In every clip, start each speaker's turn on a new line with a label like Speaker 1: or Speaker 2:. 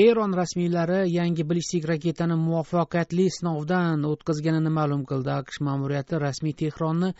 Speaker 1: eron rasmiylari yangi ballistik raketani muvaffaqiyatli sinovdan o'tkazganini ma'lum qildi aqsh ma'muriyati rasmiy tehronni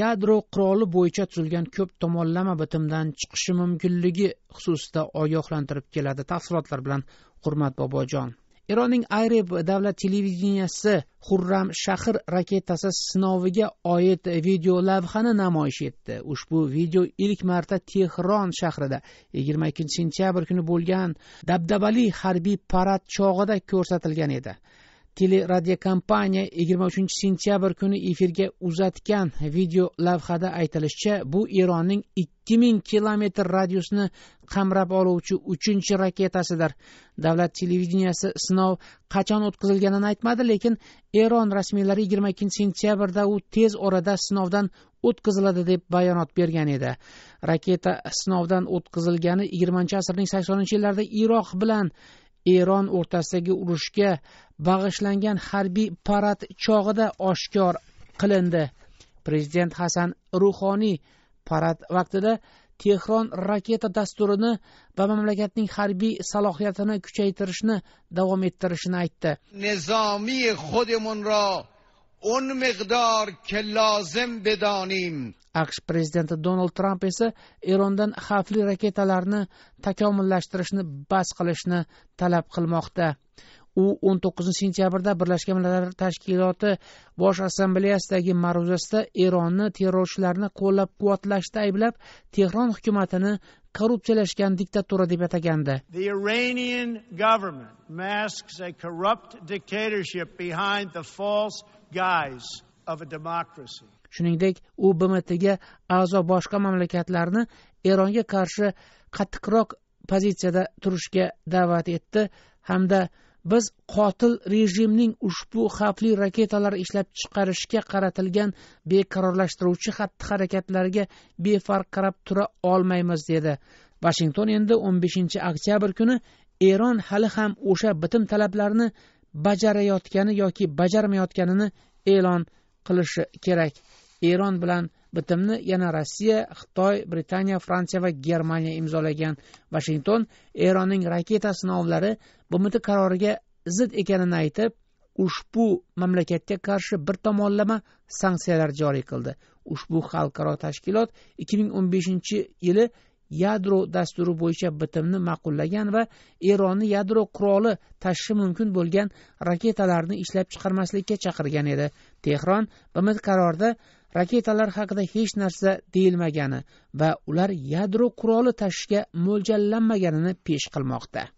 Speaker 1: yadro quroli bo'yicha tuzilgan ko'p tomonlama bitimdan chiqishi mumkinligi xususida ogohlantirib keladi tafsilotlar bilan hurmat bobojon eronning ayrib davlat televideniyasi xurram shahr raketasi sinoviga oid videolavhani namoyish etdi ushbu video ilk marta tehron shahrida yigirma ikkinchi sentyabr kuni bo'lgan dabdabali harbiy parad chog'ida ko'rsatilgan edi teleradiokompaniya yigirma uchinchi sentyabr kuni efirga uzatgan video lavhada aytilishicha bu eronning ikki ming kilometr radiusni qamrab oluvchi uchinchi raketasidir davlat televideniyasi sinov qachon o'tkazilganini aytmadi lekin eron rasmiylari yigirma ikkinchi sentyabrda u tez orada sinovdan o'tkaziladi deb bayonot bergan edi raketa sinovdan o'tkazilgani yigirmanchi asrning saksoninchi yillarida iroq bilan eron o'rtasidagi urushga bag'ishlangan harbiy parad chog'ida oshkor qilindi prezident hasan ruhoniy parad vaqtida tehron raketa dasturini va mamlakatning harbiy salohiyatini kuchaytirishni davom ettirishini aytdi nizomiy خودمون اون مقدار که لازم بدانیم aqsh prezidenti donald tramp esa erondan xavfli raketalarni takomillashtirishni bas qilishni talab qilmoqda u 19 to'qqizinchi sentyabrda birlashgan millatlar tashkiloti bosh assambleyasidagi ma'ruzasida eronni terrorchilarni qo'llab quvvatlashda ayblab tehron hukumatini korrupsiyalashgan diktatura deb atagandi the iranian government masks a corrupt dictatorship behind the false guise of a democracy. shuningdek u bmtga a'zo boshqa mamlakatlarni eronga qarshi qattiqroq pozitsiyada turishga da'vat etdi hamda biz qotil rejimning ushbu xavfli raketalar ishlab chiqarishga qaratilgan beqarorlashtiruvchi xatti harakatlariga befarq qarab tura olmaymiz dedi vashington endi 15 oktyabr kuni eron hali ham o'sha bitim talablarini bajarayotgani yoki bajarmayotganini e'lon qilishi kerak eron bilan bitimni yana rossiya xitoy britaniya fransiya va germaniya imzolagan vashington eronning raketa sinovlari bmt qaroriga zid ekanini aytib ushbu mamlakatga qarshi bir tomonlama sanksiyalar joriy qildi ushbu xalqaro tashkilot 2015 yili yadro dasturi bo'yicha bitimni ma'qullagan va eronni yadro quroli tashishi mumkin bo'lgan raketalarni ishlab chiqarmaslikka chaqirgan edi tehron bmt qarorida raketalar haqida hech narsa deyilmagani va ular yadro quroli tashishga mo'ljallanmaganini pesh qilmoqda